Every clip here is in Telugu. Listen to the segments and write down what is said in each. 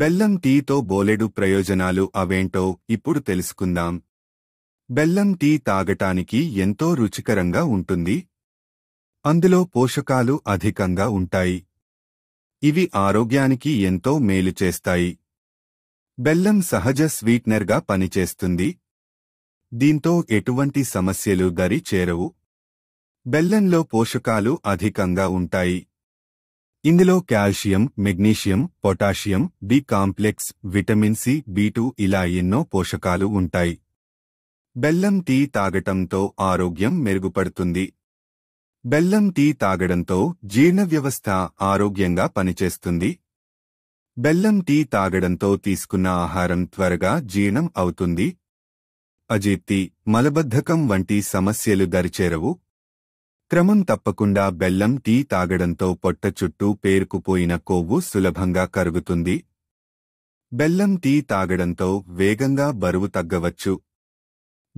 బెల్లం టీతో బోలెడు ప్రయోజనాలు అవేంటో ఇప్పుడు తెలుసుకుందాం బెల్లం టీ తాగటానికి ఎంతో రుచికరంగా ఉంటుంది అందులో పోషకాలు అధికంగా ఉంటాయి ఇవి ఆరోగ్యానికి ఎంతో మేలు చేస్తాయి బెల్లం సహజ స్వీట్నర్గా పనిచేస్తుంది దీంతో ఎటువంటి సమస్యలు దరి చేరవు బెల్లంలో పోషకాలు అధికంగా ఉంటాయి ఇందులో calcium magnesium potassium B complex vitamin C B ఇలా ఎన్నో పోషకాలు ఉంటాయి బెల్లం టీ తాగటంతో ఆరోగ్యం మెరుగుపడుతుంది బెల్లం టీ తాగడంతో జీర్ణ వ్యవస్థ ఆరోగ్యంగా పనిచేస్తుంది బెల్లం టీ తాగడంతో తీసుకున్న ఆహారం త్వరగా జీర్ణం అవుతుంది అజీర్తి మలబద్ధకం వంటి సమస్యలు దరిచేరవు క్రమం తప్పకుండా బెల్లం టీ తాగడంతో పొట్ట చుట్టూ పేరుకుపోయిన కొవ్వు సులభంగా కరుగుతుంది బెల్లం టీ తాగడంతో వేగంగా బరువు తగ్గవచ్చు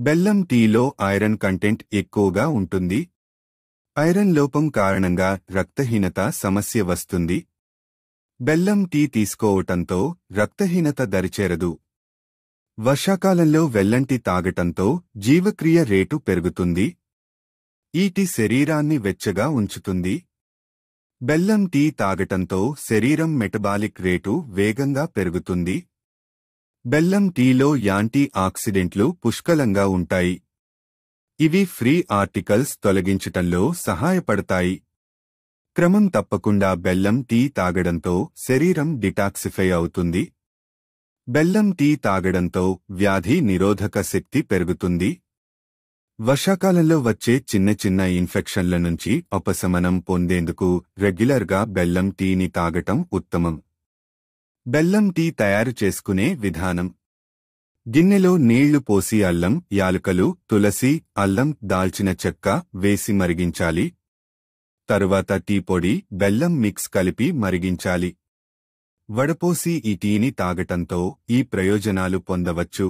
బెల్లం టీలో ఐరన్ కంటెంట్ ఎక్కువగా ఉంటుంది ఐరన్ లోపం కారణంగా రక్తహీనత సమస్య వస్తుంది బెల్లం టీ తీసుకోవటంతో రక్తహీనత దరిచేరదు వర్షాకాలంలో వెల్లంటి తాగటంతో జీవక్రియ రేటు పెరుగుతుంది ఈటి శరీరాన్ని వెచ్చగా ఉంచుతుంది బెల్లం టీ తాగటంతో శరీరం మెటబాలిక్ రేటు వేగంగా పెరుగుతుంది బెల్లం టీలో యాంటీ ఆక్సిడెంట్లు పుష్కలంగా ఉంటాయి ఇవి ఫ్రీ ఆర్టికల్స్ తొలగించటంలో సహాయపడతాయి క్రమం తప్పకుండా బెల్లం టీ తాగడంతో శరీరం డిటాక్సిఫై అవుతుంది బెల్లం టీ తాగడంతో వ్యాధి నిరోధక శక్తి పెరుగుతుంది వర్షాకాలంలో వచ్చే చిన్న చిన్న ఇన్ఫెక్షన్ల నుంచి ఉపశమనం పొందేందుకు రెగ్యులర్గా బెల్లం టీని తాగటం ఉత్తమం బెల్లం టీ తయారు చేసుకునే విధానం గిన్నెలో నీళ్లు పోసి అల్లం యాలుకలు తులసి అల్లం దాల్చిన చెక్క వేసి మరిగించాలి తరువాత టీ పొడి బెల్లం మిక్స్ కలిపి మరిగించాలి వడపోసి ఈ టీని తాగటంతో ఈ ప్రయోజనాలు పొందవచ్చు